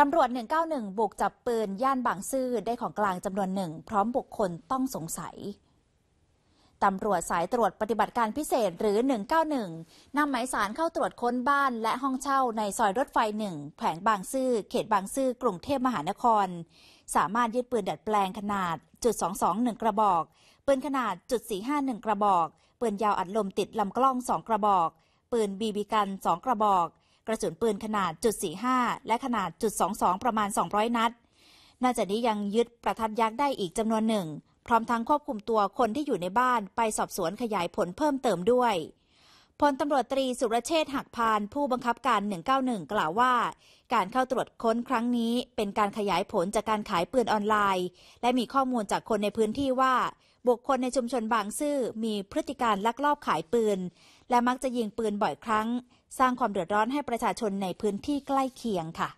ตำรวจ 191 บุกจับปืนย่านบางซื่อได้ของกลางจำนวนหนึ่ง พร้อมบุคคลต้องสงสัย ตำรวจสายตรวจปฏิบัติการพิเศษหรือ 191 นำหมายสารเข้าตรวจค้นบ้านและห้องเช่าในซอยรถไฟหนึ่งแขวงบางซื่อเขตบางซื่อกรุงเทพมหานคร สามารถยึดปืนดัดแปลงขนาดจุด 221กระบอกปืนขนาดจุด451กระบอกปืนยาวอัดลมติดลำกล้อง 2 กระบอก ปืนบีบีกัน 2 กระบอกกระสุนปืนขนาดจุด45และขนาดจุด22ประมาณ 200 นัดนอกจากนี้ยังยึดประทัดยักษ์ได้อีกจำนวนหนึ่ง พร้อมทั้งควบคุมตัวคนที่อยู่ในบ้านไปสอบสวนขยายผลเพิ่มเติมด้วย พลตำรวจตรีสุรเชษฐหักพานผู้บังคับการ 191 กล่าวว่า การเข้าตรวจค้นครั้งนี้เป็นการขยายผลจากการขายปืนออนไลน์ และมีข้อมูลจากคนในพื้นที่ว่า บุคคลในชุมชนบางซื่อมีพฤติการลักลอบขายปืนและมักจะยิงปืนบ่อยครั้ง สร้างความเดือดร้อนให้ประชาชนในพื้นที่ใกล้เคียงค่ะ